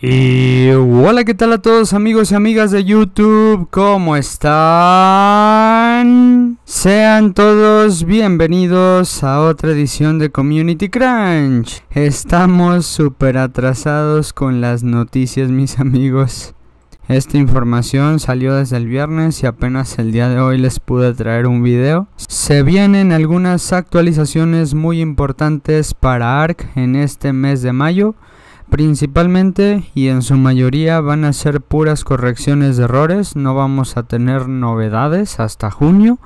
Y hola, ¿qué tal a todos amigos y amigas de YouTube? ¿Cómo están? Sean todos bienvenidos a otra edición de Community Crunch. Estamos súper atrasados con las noticias, mis amigos. Esta información salió desde el viernes y apenas el día de hoy les pude traer un video. Se vienen algunas actualizaciones muy importantes para ARC en este mes de mayo. Principalmente y en su mayoría van a ser puras correcciones de errores, no vamos a tener novedades hasta junio.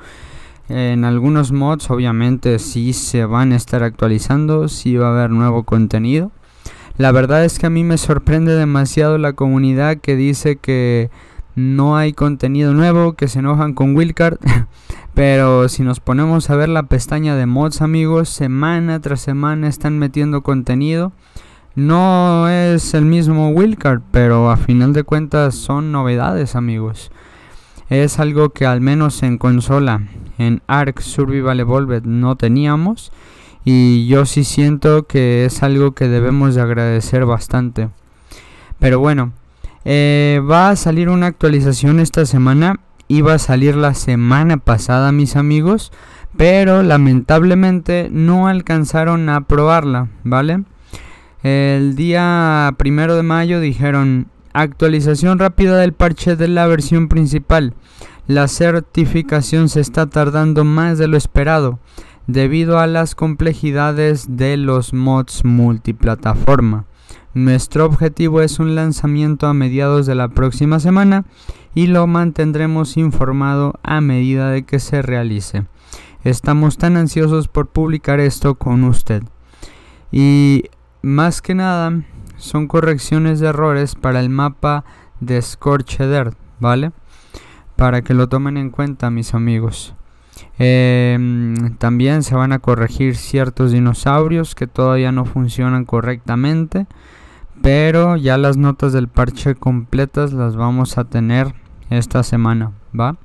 En algunos mods obviamente si se van a estar actualizando, si va a haber nuevo contenido. La verdad es que a mí me sorprende demasiado la comunidad que dice que no hay contenido nuevo, que se enojan con Wildcard. Pero si nos ponemos a ver la pestaña de mods amigos, semana tras semana están metiendo contenido. No es el mismo wildcard, pero a final de cuentas son novedades, amigos. Es algo que al menos en consola, en Ark Survival Evolved no teníamos. Y yo sí siento que es algo que debemos de agradecer bastante. Pero bueno, eh, va a salir una actualización esta semana. Iba a salir la semana pasada, mis amigos. Pero lamentablemente no alcanzaron a probarla, ¿vale? El día primero de mayo dijeron actualización rápida del parche de la versión principal. La certificación se está tardando más de lo esperado debido a las complejidades de los mods multiplataforma. Nuestro objetivo es un lanzamiento a mediados de la próxima semana y lo mantendremos informado a medida de que se realice. Estamos tan ansiosos por publicar esto con usted. Y más que nada son correcciones de errores para el mapa de Scorched earth ¿vale? Para que lo tomen en cuenta mis amigos. Em, también se van a corregir ciertos dinosaurios que todavía no funcionan correctamente. Pero ya las notas del parche completas las vamos a tener esta semana, ¿va?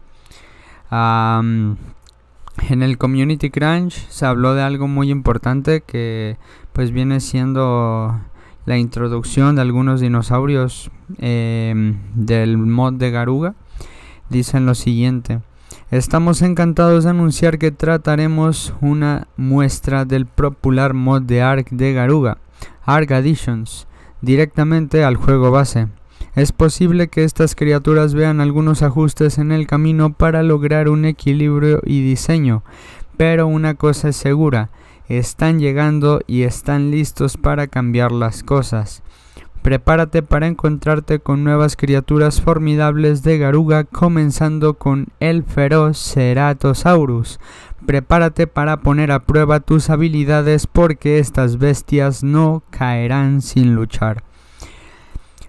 En el Community Crunch se habló de algo muy importante que pues viene siendo la introducción de algunos dinosaurios em, del mod de Garuga. Dicen lo siguiente. Estamos encantados de anunciar que trataremos una muestra del popular mod de Ark de Garuga, Ark Additions, directamente al juego base. Es posible que estas criaturas vean algunos ajustes en el camino para lograr un equilibrio y diseño, pero una cosa es segura, están llegando y están listos para cambiar las cosas. Prepárate para encontrarte con nuevas criaturas formidables de Garuga, comenzando con el feroz Ceratosaurus. Prepárate para poner a prueba tus habilidades porque estas bestias no caerán sin luchar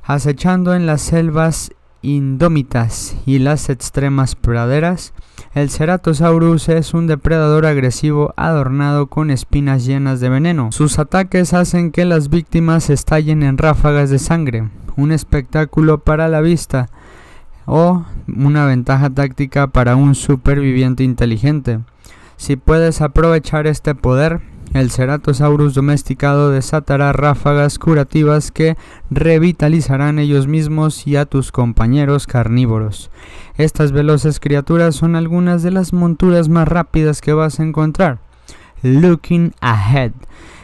acechando en las selvas indómitas y las extremas praderas, el Ceratosaurus es un depredador agresivo adornado con espinas llenas de veneno. Sus ataques hacen que las víctimas estallen en ráfagas de sangre, un espectáculo para la vista o una ventaja táctica para un superviviente inteligente. Si puedes aprovechar este poder, el Ceratosaurus domesticado desatará ráfagas curativas que revitalizarán ellos mismos y a tus compañeros carnívoros. Estas veloces criaturas son algunas de las monturas más rápidas que vas a encontrar. Looking Ahead.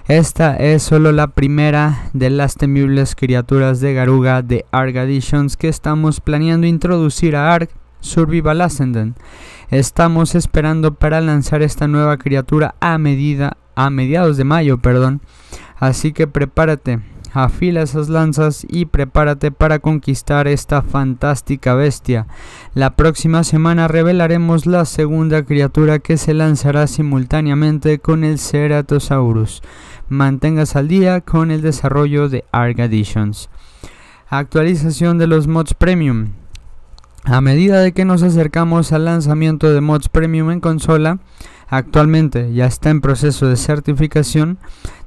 Esta es solo la primera de las temibles criaturas de Garuga de ARG Editions que estamos planeando introducir a ARG Survival Ascendant. Estamos esperando para lanzar esta nueva criatura a medida a mediados de mayo, perdón. Así que prepárate, afila esas lanzas y prepárate para conquistar esta fantástica bestia. La próxima semana revelaremos la segunda criatura que se lanzará simultáneamente con el Ceratosaurus. Mantengas al día con el desarrollo de ARG Editions. Actualización de los mods premium. A medida de que nos acercamos al lanzamiento de mods premium en consola, Actualmente ya está en proceso de certificación.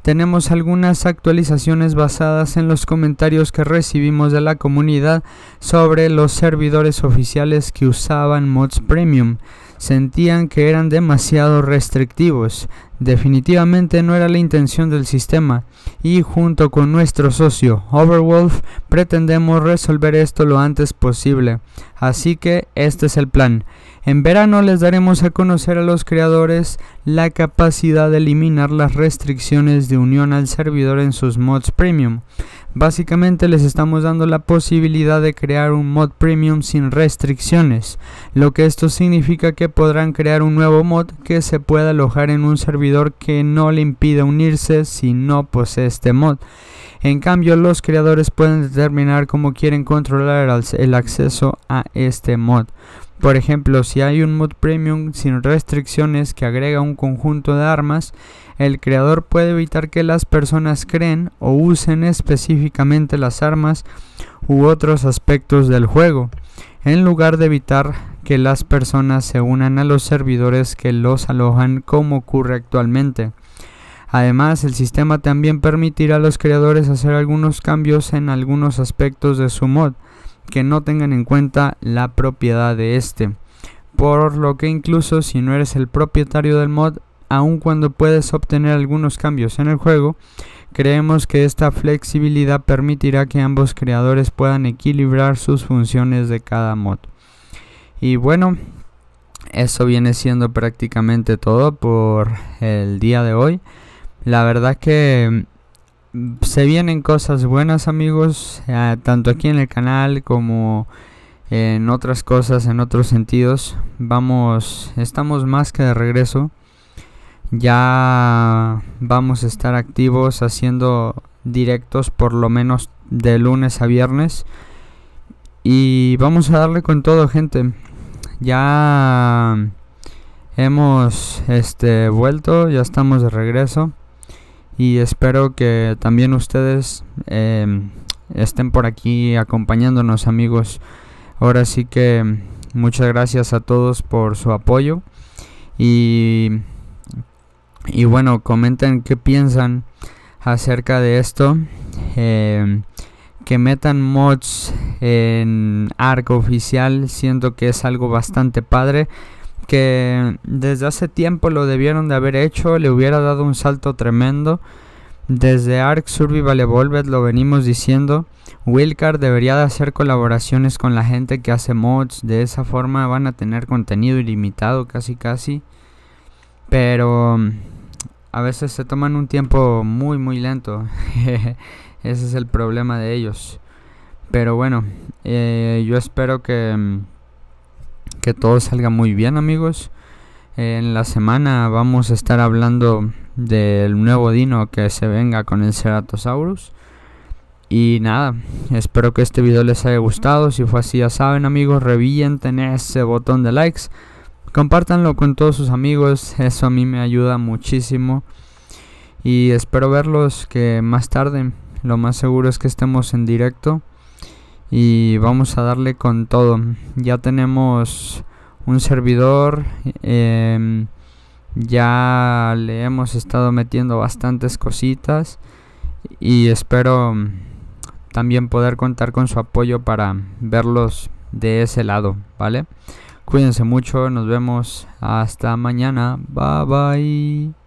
Tenemos algunas actualizaciones basadas en los comentarios que recibimos de la comunidad sobre los servidores oficiales que usaban mods premium. Sentían que eran demasiado restrictivos, Definitivamente no era la intención del sistema y junto con nuestro socio Overwolf pretendemos resolver esto lo antes posible. Así que este es el plan. En verano les daremos a conocer a los creadores la capacidad de eliminar las restricciones de unión al servidor en sus mods premium. Básicamente les estamos dando la posibilidad de crear un mod premium sin restricciones, lo que esto significa que podrán crear un nuevo mod que se pueda alojar en un servidor que no le impida unirse si no posee este mod. En cambio, los creadores pueden determinar cómo quieren controlar el acceso a este mod. Por ejemplo, si hay un mod premium sin restricciones que agrega un conjunto de armas, el creador puede evitar que las personas creen o usen específicamente las armas u otros aspectos del juego, en lugar de evitar que las personas se unan a los servidores que los alojan como ocurre actualmente. Además, el sistema también permitirá a los creadores hacer algunos cambios en algunos aspectos de su mod que no tengan en cuenta la propiedad de este. Por lo que incluso si no eres el propietario del mod, aun cuando puedes obtener algunos cambios en el juego, creemos que esta flexibilidad permitirá que ambos creadores puedan equilibrar sus funciones de cada mod. Y bueno, eso viene siendo prácticamente todo por el día de hoy. La verdad que mm, se vienen cosas buenas amigos, eh, tanto aquí en el canal como en otras cosas, en otros sentidos. Vamos, estamos más que de regreso. Ya vamos a estar activos haciendo directos por lo menos de lunes a viernes. Y vamos a darle con todo, gente ya hemos este vuelto, ya estamos de regreso y espero que también ustedes em, estén por aquí acompañándonos amigos. Ahora sí que muchas gracias a todos por su apoyo y, bueno, comenten qué piensan acerca de esto. Em, que metan mods en Arc oficial siento que es algo bastante padre que desde hace tiempo lo debieron de haber hecho, le hubiera dado un salto tremendo. Desde Ark Survival Evolved lo venimos diciendo, Wilcar debería de hacer colaboraciones con la gente que hace mods, de esa forma van a tener contenido ilimitado casi casi. Pero a veces se toman un tiempo muy muy lento. Ese es el problema de ellos. Pero bueno, eh, yo espero que, mm, que todo salga muy bien amigos. Eh, en la semana vamos a estar hablando del nuevo dino que se venga con el Ceratosaurus. Y nada, espero que este video les haya gustado. Si fue así, ya saben amigos, tener ese botón de likes. Compártanlo con todos sus amigos, eso a mí me ayuda muchísimo. Y espero verlos que más tarde, lo más seguro es que estemos en directo. Y vamos a darle con todo. Ya tenemos un servidor. Em, ya le hemos estado metiendo bastantes cositas. Y espero también poder contar con su apoyo para verlos de ese lado, ¿vale? Cuídense mucho, nos vemos hasta mañana. Bye bye.